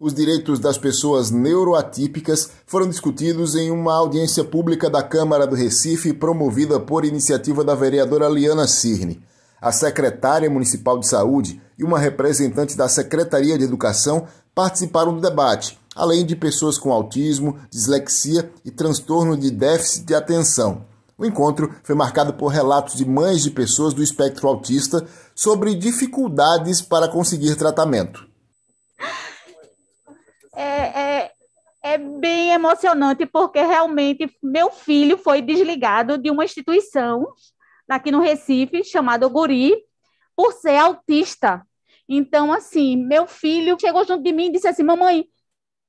Os direitos das pessoas neuroatípicas foram discutidos em uma audiência pública da Câmara do Recife promovida por iniciativa da vereadora Liana Cirne. A secretária municipal de saúde e uma representante da Secretaria de Educação participaram do debate, além de pessoas com autismo, dislexia e transtorno de déficit de atenção. O encontro foi marcado por relatos de mães de pessoas do espectro autista sobre dificuldades para conseguir tratamento é, é, é bem emocionante, porque realmente meu filho foi desligado de uma instituição aqui no Recife, chamada Guri, por ser autista. Então, assim, meu filho chegou junto de mim e disse assim: Mamãe,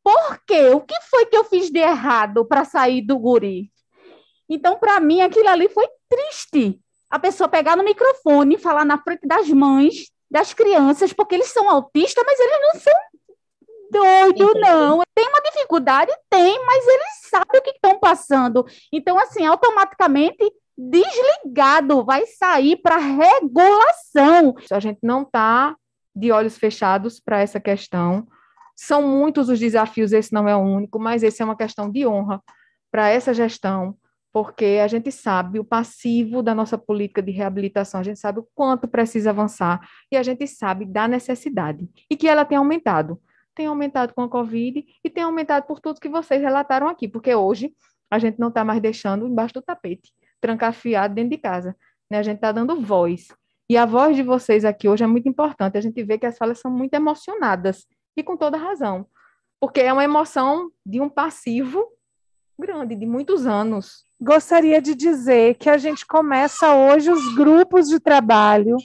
por quê? O que foi que eu fiz de errado para sair do Guri? Então, para mim, aquilo ali foi triste. A pessoa pegar no microfone e falar na frente das mães, das crianças, porque eles são autistas, mas eles não são doido, Entendi. não. Tem uma dificuldade? Tem, mas eles sabem o que estão passando. Então, assim, automaticamente desligado, vai sair para regulação. A gente não está de olhos fechados para essa questão. São muitos os desafios, esse não é o único, mas esse é uma questão de honra para essa gestão, porque a gente sabe o passivo da nossa política de reabilitação, a gente sabe o quanto precisa avançar e a gente sabe da necessidade e que ela tem aumentado tem aumentado com a Covid e tem aumentado por tudo que vocês relataram aqui, porque hoje a gente não está mais deixando embaixo do tapete, trancafiado dentro de casa. Né? A gente está dando voz. E a voz de vocês aqui hoje é muito importante. A gente vê que as falas são muito emocionadas, e com toda razão, porque é uma emoção de um passivo grande, de muitos anos. Gostaria de dizer que a gente começa hoje os grupos de trabalho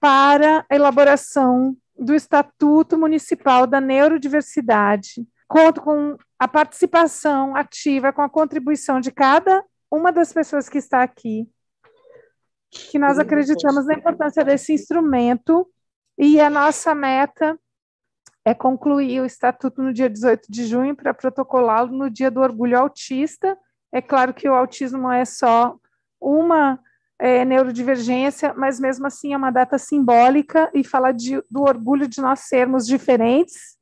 para a elaboração do Estatuto Municipal da Neurodiversidade. Conto com a participação ativa, com a contribuição de cada uma das pessoas que está aqui, que nós acreditamos na importância desse instrumento e a nossa meta é concluir o estatuto no dia 18 de junho para protocolá-lo no dia do orgulho autista. É claro que o autismo é só uma é, neurodivergência, mas mesmo assim é uma data simbólica e fala de, do orgulho de nós sermos diferentes.